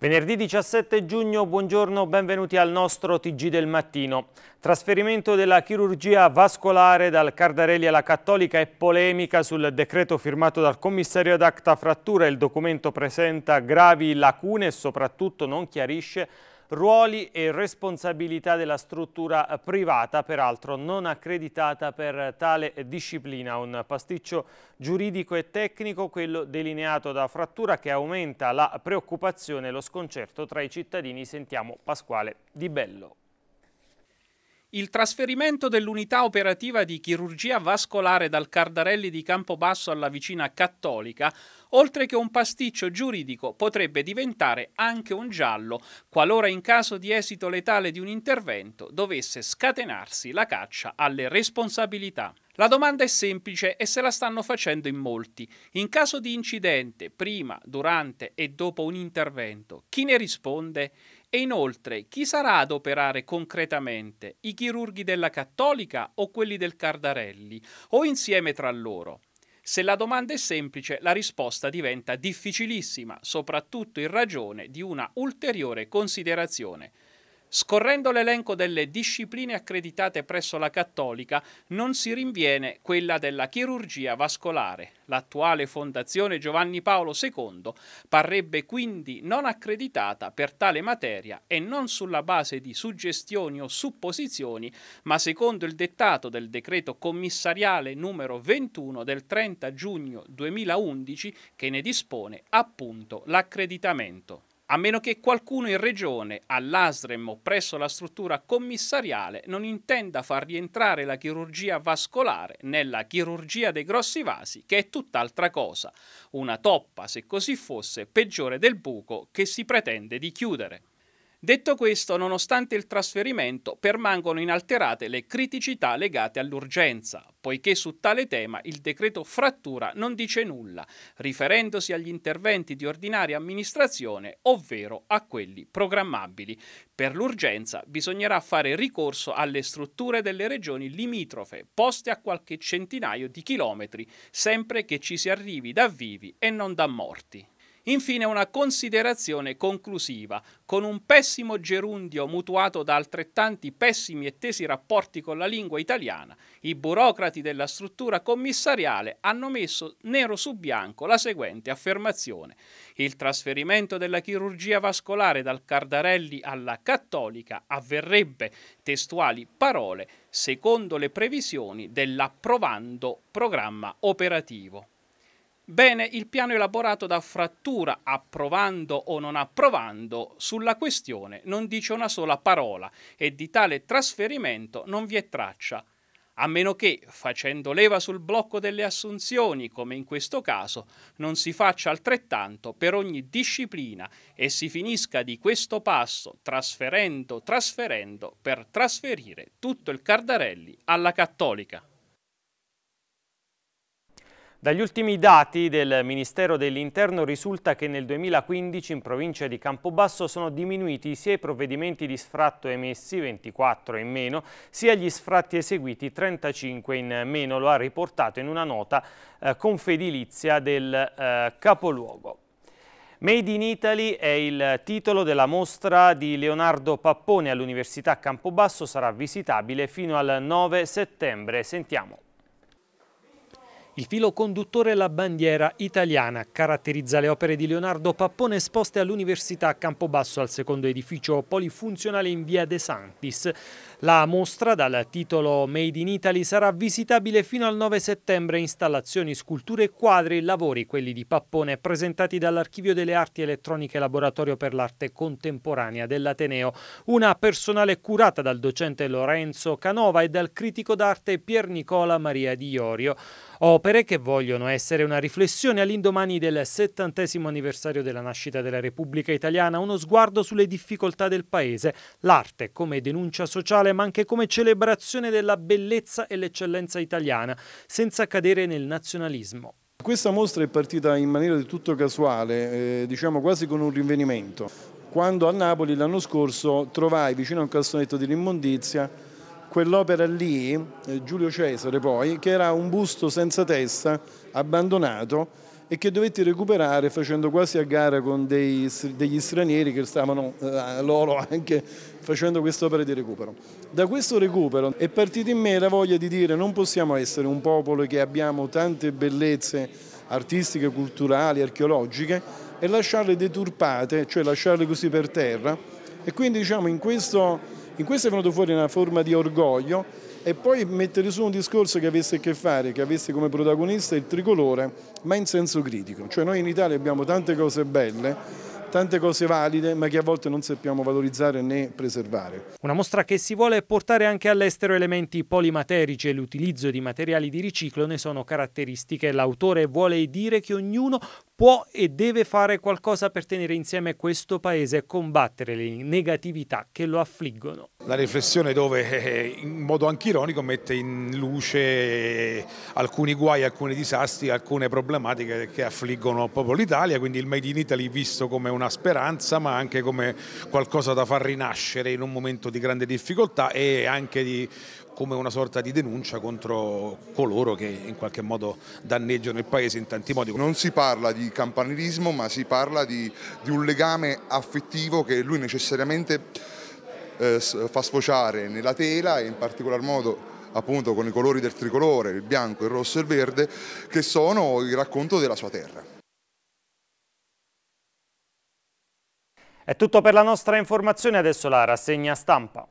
Venerdì 17 giugno, buongiorno, benvenuti al nostro TG del mattino. Trasferimento della chirurgia vascolare dal Cardarelli alla Cattolica e polemica sul decreto firmato dal commissario ad acta frattura. Il documento presenta gravi lacune e soprattutto non chiarisce ruoli e responsabilità della struttura eh, privata, peraltro non accreditata per tale disciplina. Un pasticcio giuridico e tecnico, quello delineato da frattura che aumenta la preoccupazione e lo sconcerto tra i cittadini. Sentiamo Pasquale Di Bello. Il trasferimento dell'unità operativa di chirurgia vascolare dal Cardarelli di Campobasso alla vicina Cattolica, oltre che un pasticcio giuridico, potrebbe diventare anche un giallo, qualora in caso di esito letale di un intervento dovesse scatenarsi la caccia alle responsabilità. La domanda è semplice e se la stanno facendo in molti. In caso di incidente, prima, durante e dopo un intervento, chi ne risponde? E inoltre, chi sarà ad operare concretamente? I chirurghi della Cattolica o quelli del Cardarelli? O insieme tra loro? Se la domanda è semplice, la risposta diventa difficilissima, soprattutto in ragione di una ulteriore considerazione. Scorrendo l'elenco delle discipline accreditate presso la Cattolica, non si rinviene quella della chirurgia vascolare. L'attuale Fondazione Giovanni Paolo II parrebbe quindi non accreditata per tale materia e non sulla base di suggestioni o supposizioni, ma secondo il dettato del decreto commissariale numero 21 del 30 giugno 2011 che ne dispone appunto l'accreditamento a meno che qualcuno in regione, all'ASREM o presso la struttura commissariale, non intenda far rientrare la chirurgia vascolare nella chirurgia dei grossi vasi, che è tutt'altra cosa, una toppa, se così fosse, peggiore del buco che si pretende di chiudere. Detto questo, nonostante il trasferimento, permangono inalterate le criticità legate all'urgenza, poiché su tale tema il decreto frattura non dice nulla, riferendosi agli interventi di ordinaria amministrazione, ovvero a quelli programmabili. Per l'urgenza bisognerà fare ricorso alle strutture delle regioni limitrofe, poste a qualche centinaio di chilometri, sempre che ci si arrivi da vivi e non da morti. Infine una considerazione conclusiva. Con un pessimo gerundio mutuato da altrettanti pessimi e tesi rapporti con la lingua italiana, i burocrati della struttura commissariale hanno messo nero su bianco la seguente affermazione. Il trasferimento della chirurgia vascolare dal Cardarelli alla Cattolica avverrebbe, testuali parole, secondo le previsioni dell'approvando programma operativo. Bene, il piano elaborato da Frattura, approvando o non approvando, sulla questione non dice una sola parola e di tale trasferimento non vi è traccia, a meno che, facendo leva sul blocco delle assunzioni, come in questo caso, non si faccia altrettanto per ogni disciplina e si finisca di questo passo trasferendo, trasferendo, per trasferire tutto il Cardarelli alla Cattolica. Dagli ultimi dati del Ministero dell'Interno risulta che nel 2015 in provincia di Campobasso sono diminuiti sia i provvedimenti di sfratto emessi, 24 in meno, sia gli sfratti eseguiti, 35 in meno, lo ha riportato in una nota eh, confedilizia del eh, capoluogo. Made in Italy è il titolo della mostra di Leonardo Pappone all'Università Campobasso, sarà visitabile fino al 9 settembre. Sentiamo. Il filo conduttore è la bandiera italiana, caratterizza le opere di Leonardo Pappone esposte all'Università Campobasso al secondo edificio polifunzionale in via De Santis. La mostra dal titolo Made in Italy sarà visitabile fino al 9 settembre, installazioni, sculture, quadri, lavori, quelli di Pappone, presentati dall'Archivio delle Arti Elettroniche Laboratorio per l'Arte Contemporanea dell'Ateneo, una personale curata dal docente Lorenzo Canova e dal critico d'arte Pier Nicola Maria Di Iorio. Opera opere che vogliono essere una riflessione all'indomani del settantesimo anniversario della nascita della Repubblica Italiana, uno sguardo sulle difficoltà del paese, l'arte come denuncia sociale ma anche come celebrazione della bellezza e l'eccellenza italiana, senza cadere nel nazionalismo. Questa mostra è partita in maniera del tutto casuale, eh, diciamo quasi con un rinvenimento. Quando a Napoli l'anno scorso trovai vicino a un cassonetto dell'immondizia quell'opera lì, eh, Giulio Cesare poi, che era un busto senza testa, abbandonato, e che dovetti recuperare facendo quasi a gara con dei, degli stranieri che stavano eh, loro anche facendo quest'opera di recupero. Da questo recupero è partita in me la voglia di dire non possiamo essere un popolo che abbiamo tante bellezze artistiche, culturali, archeologiche e lasciarle deturpate, cioè lasciarle così per terra e quindi diciamo in questo in questo è venuto fuori una forma di orgoglio e poi mettere su un discorso che avesse a che fare, che avesse come protagonista il tricolore, ma in senso critico. Cioè noi in Italia abbiamo tante cose belle, tante cose valide ma che a volte non sappiamo valorizzare né preservare. Una mostra che si vuole portare anche all'estero elementi polimaterici e l'utilizzo di materiali di riciclo ne sono caratteristiche. L'autore vuole dire che ognuno può e deve fare qualcosa per tenere insieme questo paese e combattere le negatività che lo affliggono. La riflessione dove eh, eh, in modo anche ironico mette in luce eh, alcuni guai, alcuni disastri, alcune problematiche che affliggono proprio l'Italia, quindi il Made in Italy visto come un una speranza ma anche come qualcosa da far rinascere in un momento di grande difficoltà e anche di, come una sorta di denuncia contro coloro che in qualche modo danneggiano il paese in tanti modi. Non si parla di campanilismo ma si parla di, di un legame affettivo che lui necessariamente eh, fa sfociare nella tela e in particolar modo appunto con i colori del tricolore, il bianco, il rosso e il verde, che sono il racconto della sua terra. È tutto per la nostra informazione, adesso la rassegna stampa.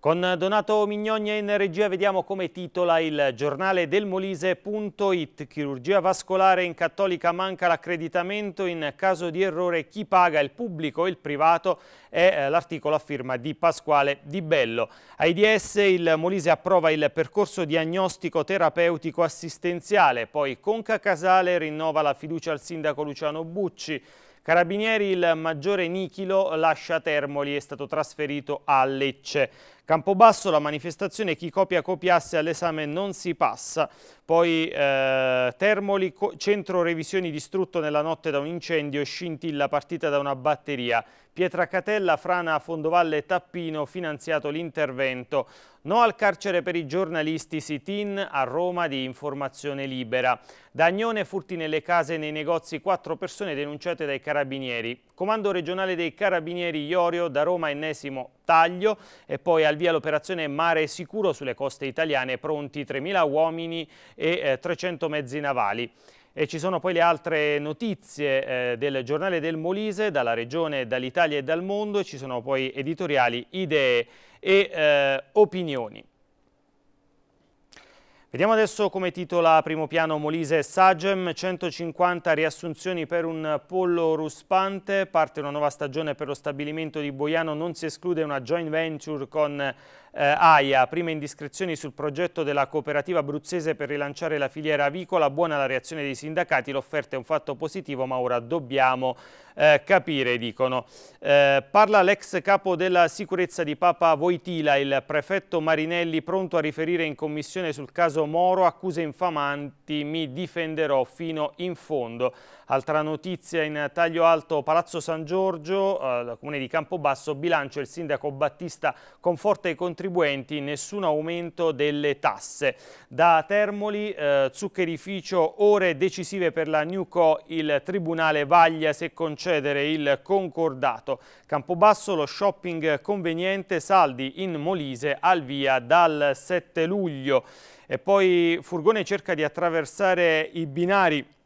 Con Donato Mignogna in regia vediamo come titola il giornale del Molise.it. Chirurgia vascolare in cattolica manca l'accreditamento, in caso di errore chi paga, il pubblico e il privato, è eh, l'articolo a firma di Pasquale Di Bello. AIDS il Molise approva il percorso diagnostico terapeutico assistenziale, poi Conca Casale rinnova la fiducia al sindaco Luciano Bucci. Carabinieri il maggiore Nichilo lascia Termoli, è stato trasferito a Lecce. Campobasso la manifestazione chi copia copiasse all'esame non si passa, poi eh, Termoli centro revisioni distrutto nella notte da un incendio, scintilla partita da una batteria, Pietracatella, Frana, Fondovalle e Tappino finanziato l'intervento, no al carcere per i giornalisti sit-in a Roma di informazione libera, Dagnone furti nelle case e nei negozi quattro persone denunciate dai carabinieri, comando regionale dei carabinieri Iorio da Roma ennesimo battaglio e poi al via l'operazione Mare Sicuro sulle coste italiane, pronti 3.000 uomini e 300 eh, mezzi navali. E ci sono poi le altre notizie eh, del giornale del Molise, dalla regione, dall'Italia e dal mondo, e ci sono poi editoriali, idee e eh, opinioni. Vediamo adesso come titola primo piano Molise Sagem, 150 riassunzioni per un pollo ruspante, parte una nuova stagione per lo stabilimento di Boiano, non si esclude una joint venture con eh, AIA, prime indiscrezioni sul progetto della cooperativa abruzzese per rilanciare la filiera avicola, buona la reazione dei sindacati, l'offerta è un fatto positivo ma ora dobbiamo eh, capire, dicono. Eh, parla l'ex capo della sicurezza di Papa Voitila, il prefetto Marinelli pronto a riferire in commissione sul caso Moro, accuse infamanti, mi difenderò fino in fondo. Altra notizia in taglio alto Palazzo San Giorgio, eh, comune di Campobasso, bilancio il sindaco Battista conforta i contribuenti, nessun aumento delle tasse. Da Termoli, eh, zuccherificio, ore decisive per la Newco, il Tribunale vaglia se concedere il concordato. Campobasso, lo shopping conveniente, saldi in Molise al via dal 7 luglio. E poi furgone cerca di attraversare i binari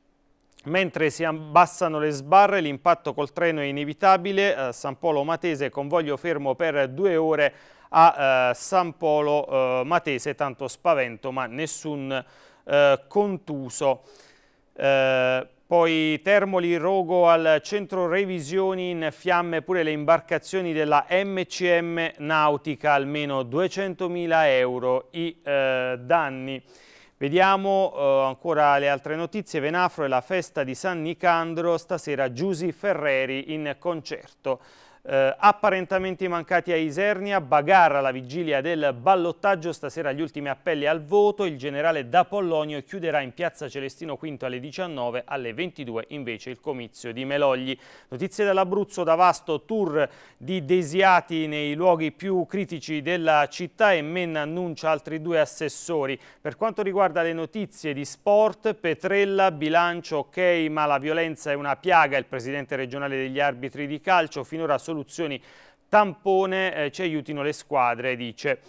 Mentre si abbassano le sbarre, l'impatto col treno è inevitabile. A eh, San Polo Matese, convoglio fermo per due ore a eh, San Polo eh, Matese, tanto spavento ma nessun eh, contuso. Eh, poi Termoli, Rogo al centro revisioni in fiamme pure le imbarcazioni della MCM Nautica, almeno 200.000 euro i eh, danni. Vediamo eh, ancora le altre notizie. Venafro e la festa di San Nicandro, stasera Giusy Ferreri in concerto eh, apparentamenti mancati a Isernia, bagarra alla vigilia del ballottaggio, stasera gli ultimi appelli al voto, il generale D'Apollonio chiuderà in piazza Celestino V alle 19, alle 22 invece il comizio di Melogli. Notizie dall'Abruzzo, da vasto tour di desiati nei luoghi più critici della città e Menna annuncia altri due assessori. Per quanto riguarda le notizie di sport, Petrella, bilancio ok ma la violenza è una piaga, il presidente regionale degli arbitri di calcio finora solo soluzioni tampone eh, ci aiutino le squadre, dice.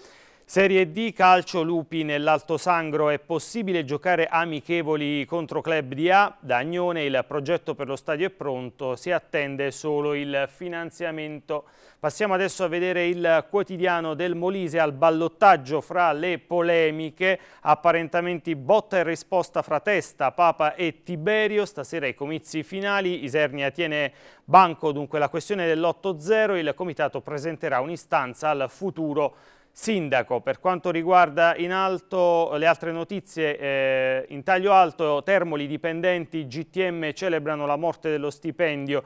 Serie D calcio Lupi nell'Alto Sangro è possibile giocare amichevoli contro club di A. Da Agnone il progetto per lo stadio è pronto, si attende solo il finanziamento. Passiamo adesso a vedere il quotidiano del Molise al ballottaggio fra le polemiche, apparentamenti botta e risposta fra Testa, Papa e Tiberio. Stasera i comizi finali Isernia tiene banco dunque la questione dell'8-0, il comitato presenterà un'istanza al futuro Sindaco, per quanto riguarda in alto le altre notizie, eh, in taglio alto Termoli dipendenti GTM celebrano la morte dello stipendio.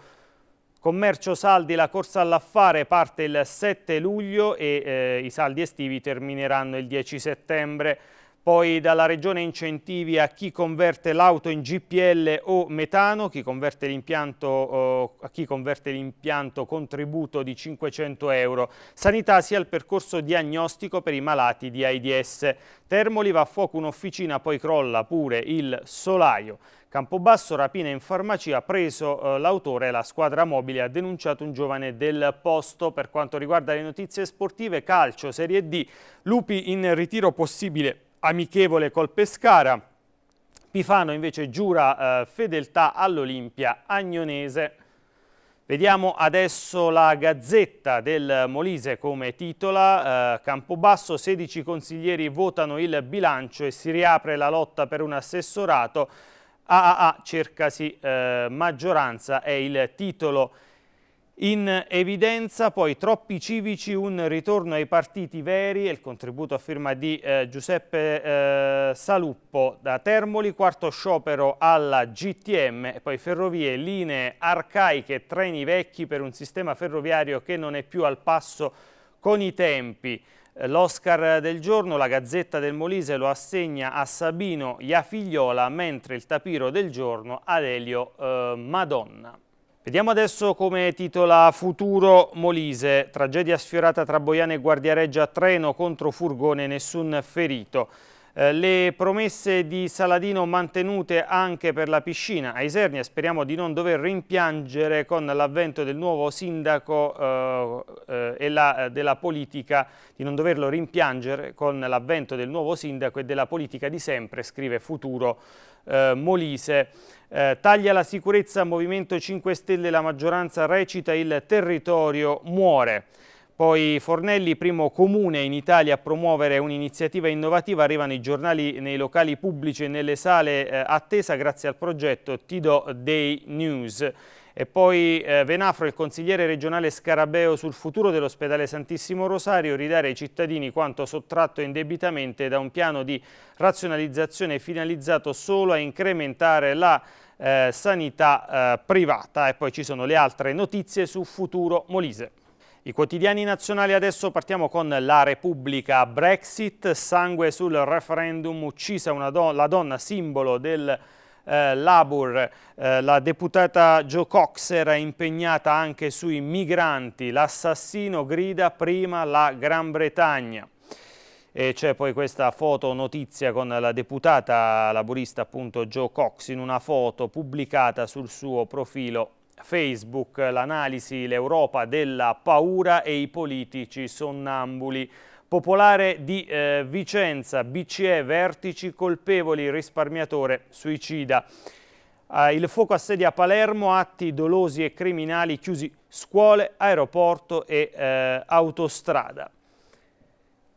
Commercio saldi, la corsa all'affare parte il 7 luglio e eh, i saldi estivi termineranno il 10 settembre. Poi dalla Regione incentivi a chi converte l'auto in GPL o metano, chi a chi converte l'impianto contributo di 500 euro. Sanità sia il percorso diagnostico per i malati di AIDS. Termoli va a fuoco un'officina, poi crolla pure il solaio. Campobasso, rapina in farmacia, preso eh, l'autore, la squadra mobile ha denunciato un giovane del posto. Per quanto riguarda le notizie sportive, calcio, Serie D, lupi in ritiro possibile amichevole col Pescara, Pifano invece giura eh, fedeltà all'Olimpia agnonese. Vediamo adesso la Gazzetta del Molise come titola. Eh, Campobasso, 16 consiglieri votano il bilancio e si riapre la lotta per un assessorato. AAA cercasi eh, maggioranza è il titolo in evidenza poi troppi civici, un ritorno ai partiti veri e il contributo a firma di eh, Giuseppe eh, Saluppo da Termoli, quarto sciopero alla GTM e poi ferrovie, linee arcaiche, treni vecchi per un sistema ferroviario che non è più al passo con i tempi. Eh, L'Oscar del giorno, la Gazzetta del Molise lo assegna a Sabino Iafigliola, mentre il tapiro del giorno ad Elio eh, Madonna. Vediamo adesso come titola Futuro Molise, tragedia sfiorata tra Boiane e Guardiareggia, treno contro furgone, nessun ferito. Eh, le promesse di Saladino mantenute anche per la piscina a Isernia, speriamo di non dover rimpiangere con l'avvento del nuovo sindaco eh, eh e la, eh, della politica, di non doverlo rimpiangere con l'avvento del nuovo sindaco e della politica di sempre, scrive Futuro Molise. Eh, taglia la sicurezza, Movimento 5 Stelle, la maggioranza recita il territorio muore. Poi Fornelli, primo comune in Italia a promuovere un'iniziativa innovativa, arrivano i giornali nei locali pubblici e nelle sale eh, attesa grazie al progetto Tido Day News. E poi eh, Venafro, il consigliere regionale Scarabeo sul futuro dell'ospedale Santissimo Rosario, ridare ai cittadini quanto sottratto indebitamente da un piano di razionalizzazione finalizzato solo a incrementare la eh, sanità eh, privata. E poi ci sono le altre notizie su Futuro Molise. I quotidiani nazionali adesso partiamo con la Repubblica Brexit, sangue sul referendum, uccisa don la donna simbolo del eh, Labor, eh, la deputata Jo Cox era impegnata anche sui migranti, l'assassino grida prima la Gran Bretagna. E c'è poi questa foto notizia con la deputata laburista appunto Jo Cox in una foto pubblicata sul suo profilo Facebook, l'analisi, l'Europa della paura e i politici sonnambuli. Popolare di eh, Vicenza, BCE, vertici colpevoli, risparmiatore, suicida. Eh, il fuoco assedia a Palermo, atti dolosi e criminali, chiusi scuole, aeroporto e eh, autostrada.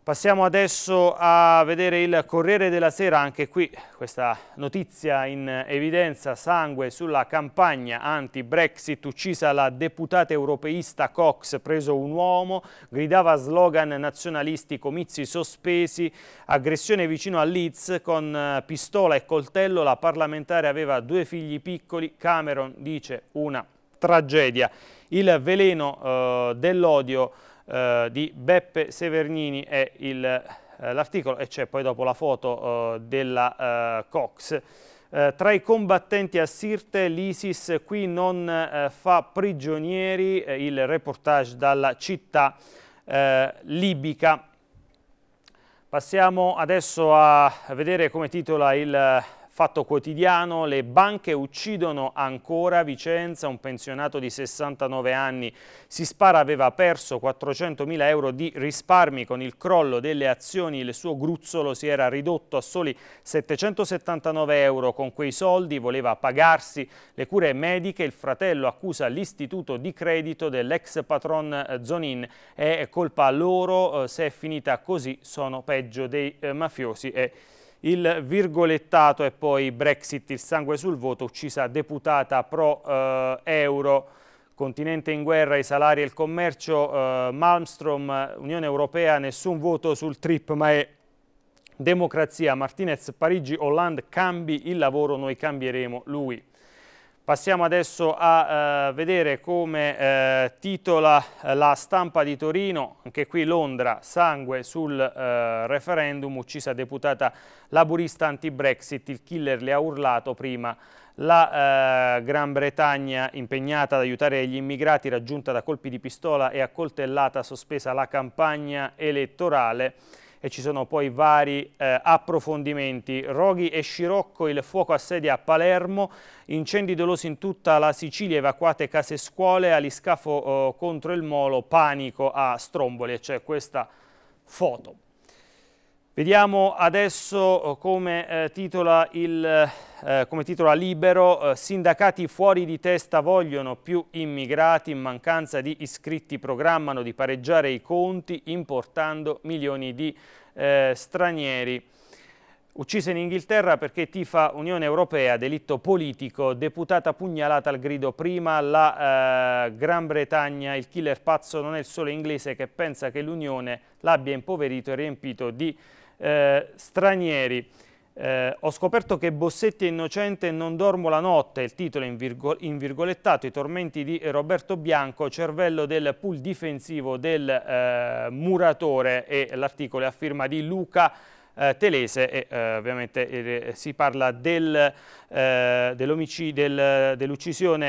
Passiamo adesso a vedere il Corriere della Sera, anche qui questa notizia in evidenza, sangue sulla campagna anti-Brexit, uccisa la deputata europeista Cox, preso un uomo, gridava slogan nazionalisti, comizi sospesi, aggressione vicino a Leeds con eh, pistola e coltello, la parlamentare aveva due figli piccoli, Cameron dice una tragedia. Il veleno eh, dell'odio eh, di Beppe Severnini è eh, l'articolo e c'è poi dopo la foto eh, della Cox. tra i combattenti a Sirte l'ISIS qui non fa prigionieri, il reportage dalla città libica. Passiamo adesso a vedere come titola il Fatto quotidiano, le banche uccidono ancora Vicenza, un pensionato di 69 anni si spara aveva perso 400.000 euro di risparmi con il crollo delle azioni, il suo gruzzolo si era ridotto a soli 779 euro, con quei soldi voleva pagarsi le cure mediche, il fratello accusa l'istituto di credito dell'ex patron eh, Zonin, è colpa loro, eh, se è finita così sono peggio dei eh, mafiosi e il virgolettato e poi Brexit, il sangue sul voto, uccisa deputata pro-euro. Eh, Continente in guerra, i salari e il commercio, eh, Malmstrom, Unione Europea, nessun voto sul trip, ma è democrazia. Martinez, Parigi, Hollande, cambi il lavoro, noi cambieremo lui. Passiamo adesso a eh, vedere come eh, titola eh, la stampa di Torino, anche qui Londra, sangue sul eh, referendum, uccisa deputata laburista anti-Brexit, il killer le ha urlato prima la eh, Gran Bretagna impegnata ad aiutare gli immigrati raggiunta da colpi di pistola e accoltellata sospesa la campagna elettorale e ci sono poi vari eh, approfondimenti. Roghi e Scirocco, il fuoco assedia a Palermo, incendi dolosi in tutta la Sicilia, evacuate case e scuole, aliscafo eh, oh, contro il molo, panico a Stromboli, e c'è questa foto. Vediamo adesso eh, come, eh, titola, il, eh, eh, come titola Libero, eh, sindacati fuori di testa vogliono più immigrati, in mancanza di iscritti programmano di pareggiare i conti importando milioni di eh, stranieri. Uccise in Inghilterra perché tifa Unione Europea, delitto politico, deputata pugnalata al grido prima, la eh, Gran Bretagna, il killer pazzo non è il solo inglese che pensa che l'Unione l'abbia impoverito e riempito di eh, stranieri. Eh, ho scoperto che Bossetti è innocente e non dormo la notte, il titolo in, virgo, in virgolettato, i tormenti di Roberto Bianco, cervello del pool difensivo del eh, muratore e l'articolo è a firma di Luca eh, Telese e eh, ovviamente eh, si parla del, eh, dell'uccisione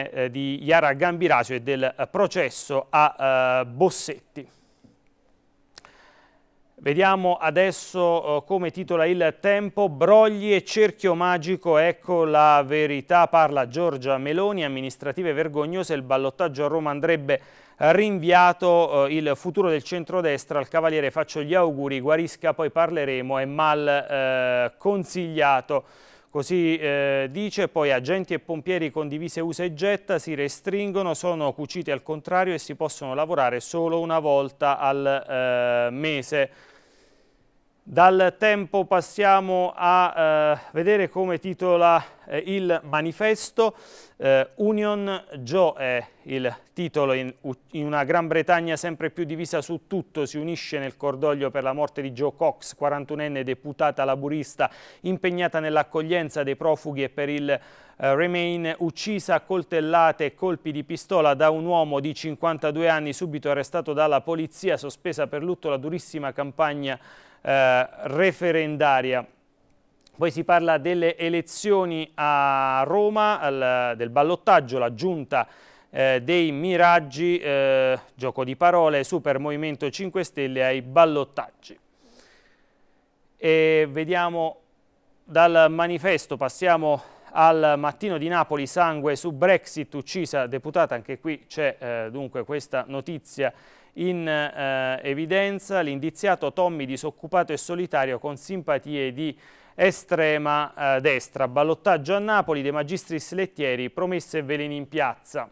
dell eh, di Iara Gambirasio e del processo a eh, Bossetti. Vediamo adesso eh, come titola il tempo, brogli e cerchio magico, ecco la verità, parla Giorgia Meloni, amministrative vergognose, il ballottaggio a Roma andrebbe rinviato, eh, il futuro del centrodestra al Cavaliere, faccio gli auguri, guarisca, poi parleremo, è mal eh, consigliato. Così eh, dice, poi agenti e pompieri condivise usa e getta si restringono, sono cuciti al contrario e si possono lavorare solo una volta al eh, mese. Dal tempo passiamo a eh, vedere come titola eh, il manifesto. Eh, Union Joe è il titolo in, in, una Gran Bretagna sempre più divisa su tutto. Si unisce nel cordoglio per la morte di Joe Cox, 41enne deputata laburista impegnata nell'accoglienza dei profughi e per il eh, Remain, uccisa a coltellate e colpi di pistola da un uomo di 52 anni subito arrestato dalla polizia, sospesa per lutto la durissima campagna eh, referendaria. Poi si parla delle elezioni a Roma, al, del ballottaggio, la giunta eh, dei miraggi, eh, gioco di parole, Super Movimento 5 Stelle ai ballottaggi. E vediamo dal manifesto, passiamo al mattino di Napoli, sangue su Brexit, uccisa deputata, anche qui c'è eh, dunque questa notizia in eh, evidenza l'indiziato Tommy disoccupato e solitario con simpatie di estrema eh, destra. Ballottaggio a Napoli dei magistris lettieri, promesse e veleni in piazza.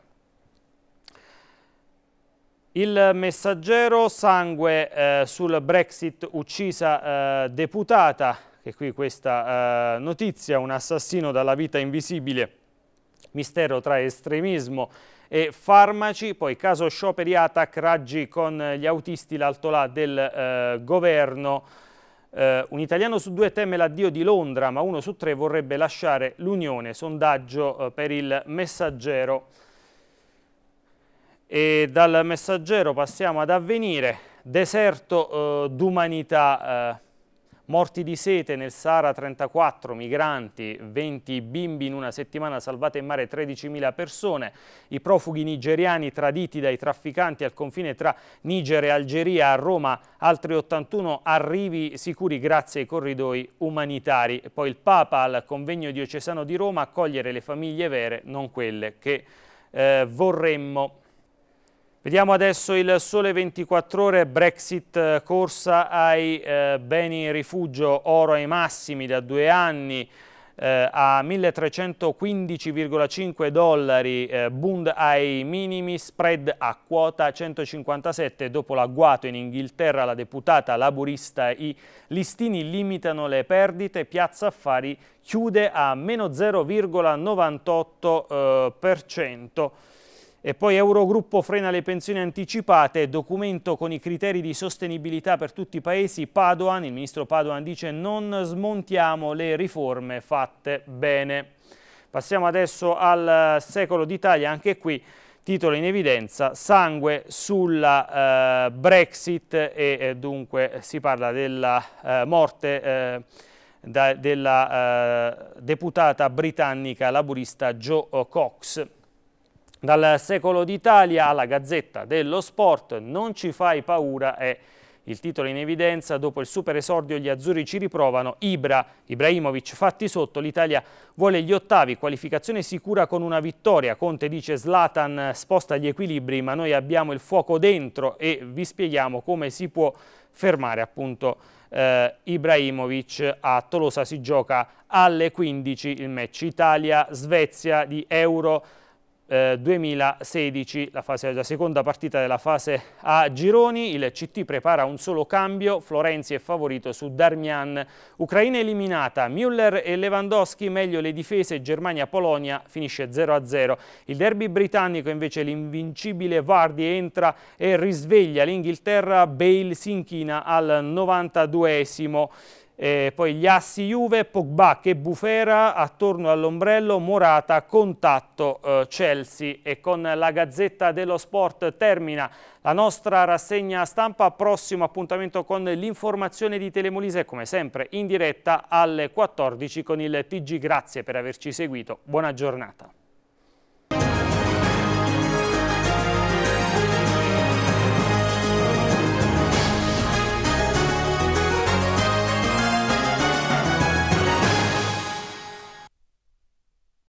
Il messaggero sangue eh, sul Brexit uccisa eh, deputata, che qui questa eh, notizia, un assassino dalla vita invisibile, mistero tra estremismo e farmaci, poi caso scioperi ATAC, raggi con gli autisti, l'altolà del eh, governo. Eh, un italiano su due teme l'addio di Londra, ma uno su tre vorrebbe lasciare l'Unione, sondaggio eh, per il messaggero. E dal messaggero passiamo ad avvenire, deserto eh, d'umanità eh. Morti di sete nel Sahara 34 migranti, 20 bimbi in una settimana salvate in mare 13.000 persone, i profughi nigeriani traditi dai trafficanti al confine tra Niger e Algeria a Roma, altri 81 arrivi sicuri grazie ai corridoi umanitari. poi il Papa al convegno diocesano di Roma accogliere le famiglie vere, non quelle che eh, vorremmo. Vediamo adesso il sole 24 ore, Brexit eh, corsa ai eh, beni rifugio, oro ai massimi da due anni eh, a 1.315,5 dollari, eh, Bund ai minimi, spread a quota 157. Dopo l'agguato in Inghilterra la deputata laburista i listini limitano le perdite, Piazza Affari chiude a meno 0,98%. E poi Eurogruppo frena le pensioni anticipate, documento con i criteri di sostenibilità per tutti i paesi, Padoan, il ministro Padoan dice non smontiamo le riforme fatte bene. Passiamo adesso al eh, secolo d'Italia, anche qui titolo in evidenza sangue sulla eh, Brexit e eh, dunque si parla della eh, morte eh, da, della eh, deputata britannica laburista Jo Cox. Dal secolo d'Italia alla Gazzetta dello Sport, non ci fai paura è il titolo in evidenza, dopo il super esordio gli azzurri ci riprovano, Ibra, Ibrahimovic fatti sotto, l'Italia vuole gli ottavi, qualificazione sicura con una vittoria, Conte dice Slatan sposta gli equilibri ma noi abbiamo il fuoco dentro e vi spieghiamo come si può fermare appunto eh, Ibrahimovic a Tolosa si gioca alle 15 il match Italia-Svezia di Euro eh, 2016, la, fase, la, seconda partita della fase A gironi, il CT prepara un solo cambio, Florenzi è favorito su Darmian, Ucraina eliminata, Müller e Lewandowski meglio le difese, Germania-Polonia finisce 0-0, il derby britannico invece l'invincibile Vardy entra e risveglia l'Inghilterra, Bale si inchina al 92esimo. Eh, poi gli assi Juve, Pogba che bufera attorno all'ombrello, Morata, contatto eh, Chelsea e con la Gazzetta dello Sport termina la nostra rassegna stampa, prossimo appuntamento con l'informazione di Telemolise come sempre in diretta alle 14 con il TG, grazie per averci seguito, buona giornata.